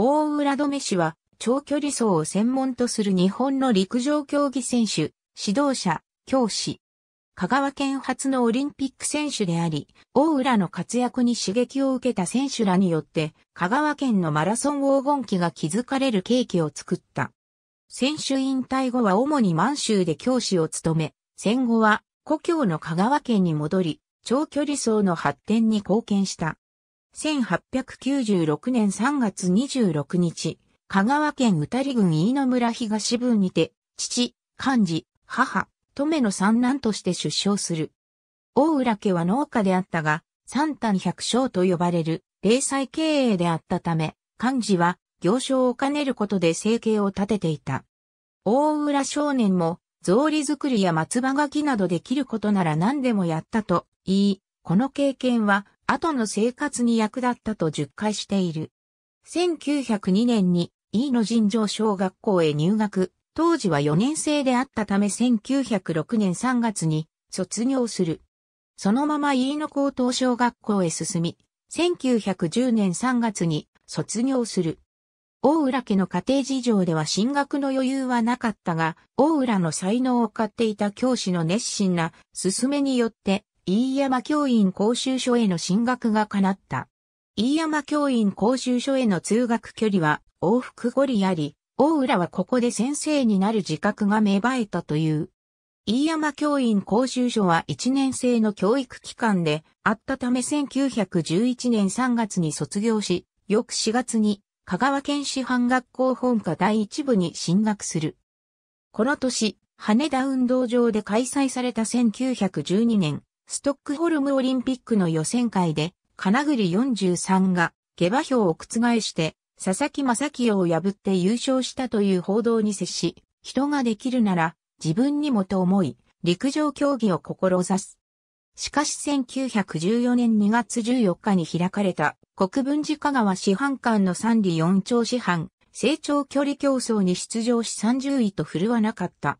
大浦留氏は、長距離走を専門とする日本の陸上競技選手、指導者、教師。香川県初のオリンピック選手であり、大浦の活躍に刺激を受けた選手らによって、香川県のマラソン黄金期が築かれる契機を作った。選手引退後は主に満州で教師を務め、戦後は故郷の香川県に戻り、長距離走の発展に貢献した。1896年3月26日、香川県宇多利郡飯野村東部にて、父、漢字、母、留の三男として出生する。大浦家は農家であったが、三単百姓と呼ばれる、零細経営であったため、漢字は、行商を兼ねることで生計を立てていた。大浦少年も、草履作りや松葉書きなどできることなら何でもやったと言い、この経験は後の生活に役立ったと述回している。1902年に飯野尋常小学校へ入学、当時は4年生であったため1906年3月に卒業する。そのまま飯野高等小学校へ進み、1910年3月に卒業する。大浦家の家庭事情では進学の余裕はなかったが、大浦の才能を買っていた教師の熱心な勧めによって、飯山教員講習所への進学が叶った。飯山教員講習所への通学距離は往復五里あり、大浦はここで先生になる自覚が芽生えたという。飯山教員講習所は1年生の教育機関であったため1911年3月に卒業し、翌4月に香川県師範学校本科第一部に進学する。この年、羽田運動場で開催された1912年ストックホルムオリンピックの予選会で、金栗43が下馬評を覆して、佐々木正清を破って優勝したという報道に接し、人ができるなら自分にもと思い、陸上競技を志す。しかし1914年2月14日に開かれた国分寺香川市販館の三里四町市販成長距離競争に出場し30位と振るわなかった。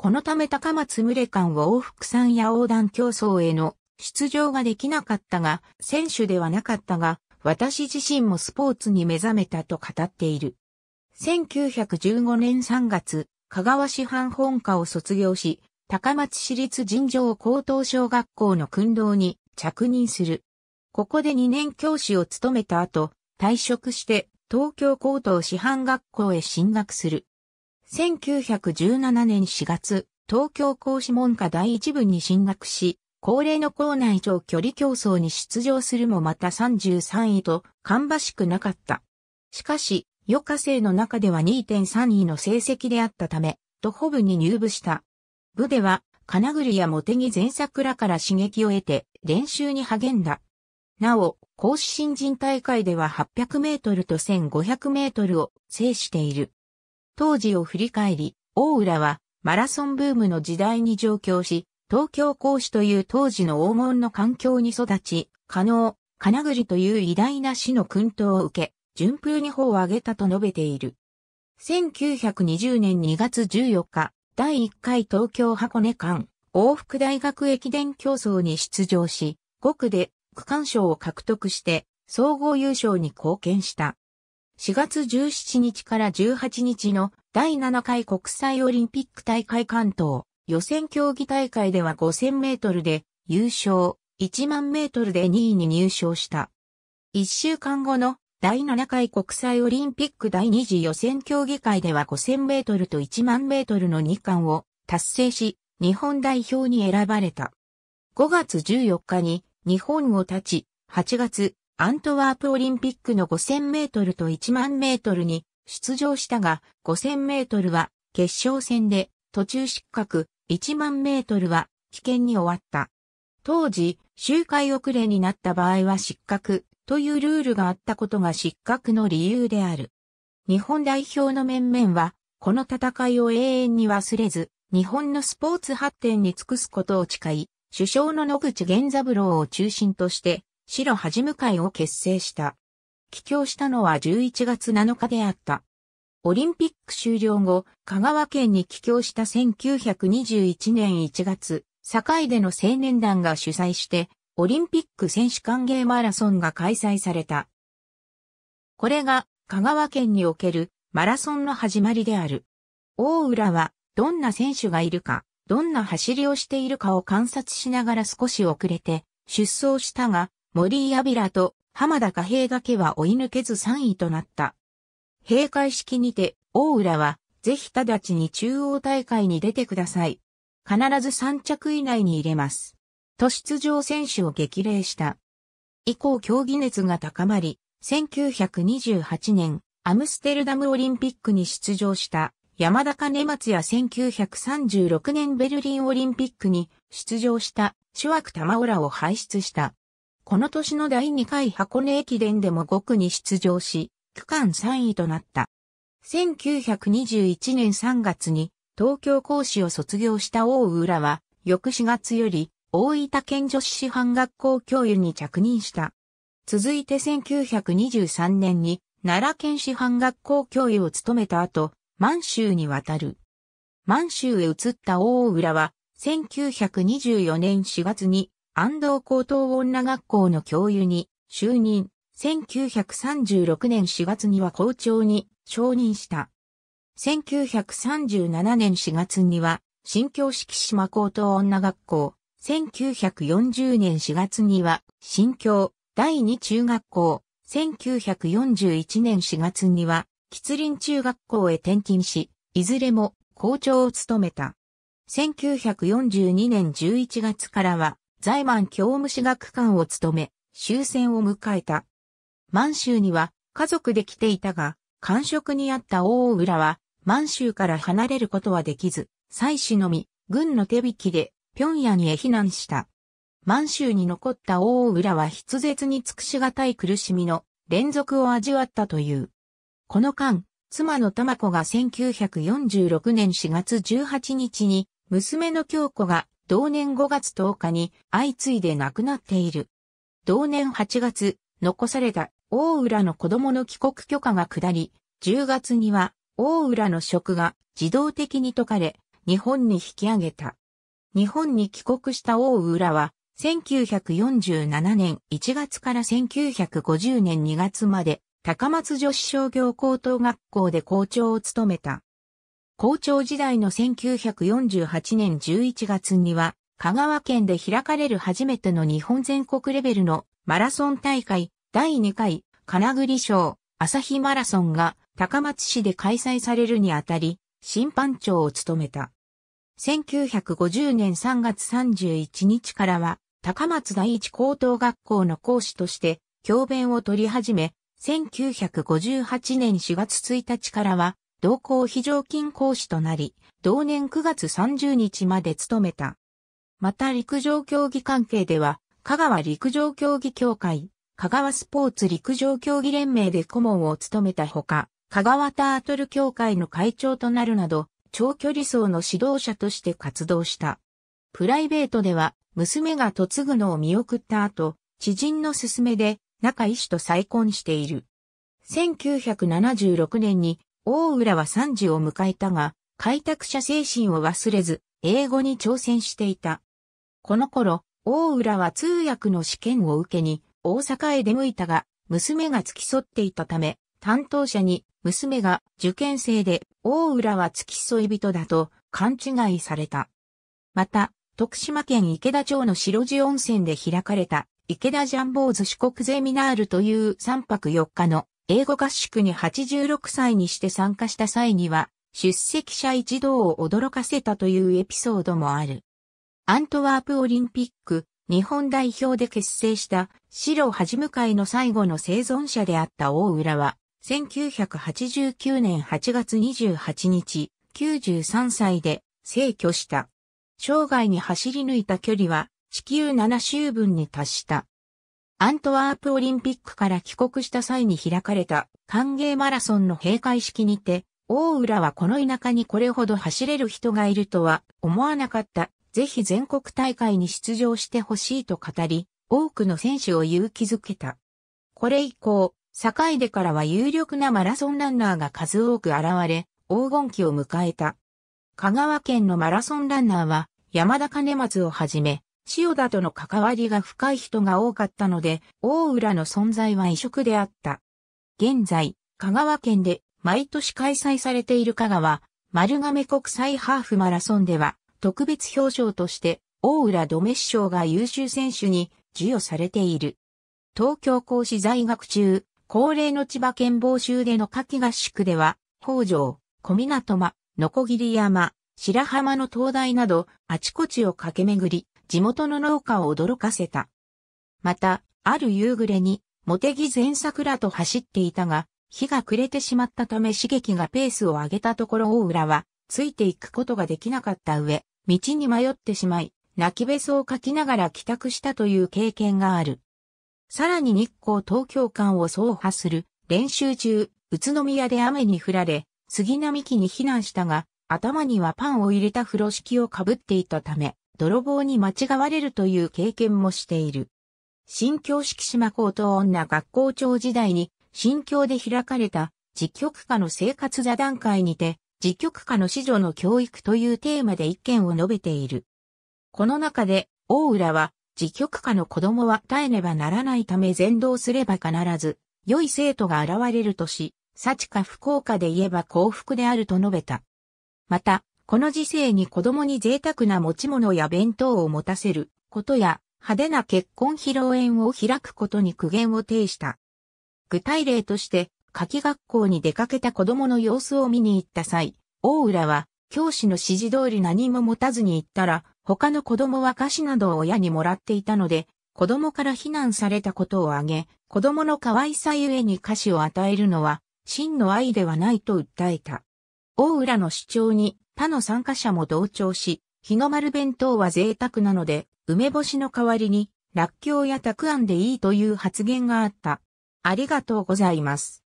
このため高松群れ間往復山や横断競争への出場ができなかったが、選手ではなかったが、私自身もスポーツに目覚めたと語っている。1915年3月、香川市藩本科を卒業し、高松市立尋常高等小学校の訓導に着任する。ここで2年教師を務めた後、退職して東京高等師範学校へ進学する。1917年4月、東京講師文科第一部に進学し、恒例の校内長距離競争に出場するもまた33位と、かんばしくなかった。しかし、余科生の中では2.3位の成績であったため、徒歩部に入部した。部では、金栗や茂木前作らから刺激を得て、練習に励んだ。なお、講師新人大会では800メートルと1500メートルを制している。当時を振り返り、大浦はマラソンブームの時代に上京し、東京講師という当時の黄金の環境に育ち、加納、金栗という偉大な死の訓導を受け、順風に法を挙げたと述べている。1920年2月14日、第1回東京箱根間往復大学駅伝競争に出場し、5区で区間賞を獲得して総合優勝に貢献した。4月17日から18日の第7回国際オリンピック大会関東予選競技大会では5000メートルで優勝、1万メートルで2位に入賞した。1週間後の第7回国際オリンピック第2次予選競技会では5000メートルと1万メートルの2冠を達成し、日本代表に選ばれた。5月14日に日本を立ち、8月、アントワープオリンピックの5000メートルと1万メートルに出場したが、5000メートルは決勝戦で途中失格、1万メートルは危険に終わった。当時、周回遅れになった場合は失格というルールがあったことが失格の理由である。日本代表の面々は、この戦いを永遠に忘れず、日本のスポーツ発展に尽くすことを誓い、首相の野口源三郎を中心として、白じむ会を結成した。帰郷したのは11月7日であった。オリンピック終了後、香川県に帰郷した1921年1月、堺での青年団が主催して、オリンピック選手歓迎マラソンが開催された。これが香川県におけるマラソンの始まりである。大浦はどんな選手がいるか、どんな走りをしているかを観察しながら少し遅れて出走したが、森井平と浜田加平だけは追い抜けず3位となった。閉会式にて、大浦は、ぜひ直ちに中央大会に出てください。必ず3着以内に入れます。と出場選手を激励した。以降競技熱が高まり、1928年、アムステルダムオリンピックに出場した山田金松や1936年ベルリンオリンピックに出場した諸悪玉浦を輩出した。この年の第2回箱根駅伝でも5区に出場し、区間3位となった。1921年3月に東京講師を卒業した大浦は、翌4月より大分県女子師範学校教諭に着任した。続いて1923年に奈良県師範学校教諭を務めた後、満州に渡る。満州へ移った大浦は、1924年4月に安藤高等女学校の教諭に就任、1936年4月には校長に承認した。1937年4月には、新京式島高等女学校、1940年4月には、新京第二中学校、1941年4月には、吉林中学校へ転勤し、いずれも校長を務めた。1942年11月からは、在満教務士学官を務め、終戦を迎えた。満州には家族で来ていたが、官職にあった大浦は、満州から離れることはできず、妻子のみ、軍の手引きで、平壌へ避難した。満州に残った大浦は筆舌に尽くしがたい苦しみの連続を味わったという。この間、妻の玉子が1946年4月18日に、娘の京子が同年5月10日に相次いで亡くなっている。同年8月、残された大浦の子供の帰国許可が下り、10月には大浦の職が自動的に解かれ、日本に引き上げた。日本に帰国した大浦は、1947年1月から1950年2月まで、高松女子商業高等学校で校長を務めた。校長時代の1948年11月には、香川県で開かれる初めての日本全国レベルのマラソン大会第2回金栗賞朝日マラソンが高松市で開催されるにあたり審判長を務めた。1950年3月31日からは高松第一高等学校の講師として教鞭を取り始め、1958年4月1日からは同行非常勤講師となり、同年9月30日まで務めた。また陸上競技関係では、香川陸上競技協会、香川スポーツ陸上競技連盟で顧問を務めたほか、香川タートル協会の会長となるなど、長距離走の指導者として活動した。プライベートでは、娘が嫁ぐのを見送った後、知人の勧めで、中医師と再婚している。1976年に大浦は3時を迎えたが、開拓者精神を忘れず、英語に挑戦していた。この頃、大浦は通訳の試験を受けに、大阪へ出向いたが、娘が付き添っていたため、担当者に娘が受験生で大浦は付き添い人だと勘違いされた。また、徳島県池田町の白地温泉で開かれた池田ジャンボーズ四国ゼミナールという3泊4日の英語合宿に86歳にして参加した際には、出席者一同を驚かせたというエピソードもある。アントワープオリンピック、日本代表で結成した白はじむ会の最後の生存者であった大浦は、1989年8月28日、93歳で逝去した。生涯に走り抜いた距離は地球7周分に達した。アントワープオリンピックから帰国した際に開かれた歓迎マラソンの閉会式にて、大浦はこの田舎にこれほど走れる人がいるとは思わなかった。ぜひ全国大会に出場してほしいと語り、多くの選手を勇気づけた。これ以降、境出からは有力なマラソンランナーが数多く現れ、黄金期を迎えた。香川県のマラソンランナーは、山田兼松をはじめ、塩田との関わりが深い人が多かったので、大浦の存在は異色であった。現在、香川県で毎年開催されている香川、丸亀国際ハーフマラソンでは、特別表彰として、大浦留め賞が優秀選手に授与されている。東京講師在学中、恒例の千葉県防州での夏季合宿では、北条、小湊間、のこぎり山、白浜の灯台など、あちこちを駆け巡り、地元の農家を驚かせた。また、ある夕暮れに、茂木前桜と走っていたが、日が暮れてしまったため刺激がペースを上げたところ大浦は、ついていくことができなかった上、道に迷ってしまい、泣きべそを書きながら帰宅したという経験がある。さらに日光東京間を走破する練習中、宇都宮で雨に降られ、杉並木に避難したが、頭にはパンを入れた風呂敷をかぶっていたため、泥棒に間違われるという経験もしている。新京式島高等女学校長時代に、新京で開かれた、自局下の生活座談会にて、自局下の子女の教育というテーマで意見を述べている。この中で、大浦は、自局下の子供は耐えねばならないため全道すれば必ず、良い生徒が現れるとし、幸か不幸かで言えば幸福であると述べた。また、この時世に子供に贅沢な持ち物や弁当を持たせることや、派手な結婚披露宴を開くことに苦言を呈した。具体例として、夏季学校に出かけた子供の様子を見に行った際、大浦は、教師の指示通り何も持たずに行ったら、他の子供は菓子などを親にもらっていたので、子供から非難されたことを挙げ、子供の可愛さゆえに菓子を与えるのは、真の愛ではないと訴えた。大浦の主張に他の参加者も同調し、日の丸弁当は贅沢なので、梅干しの代わりに、らっきょうやたくあんでいいという発言があった。ありがとうございます。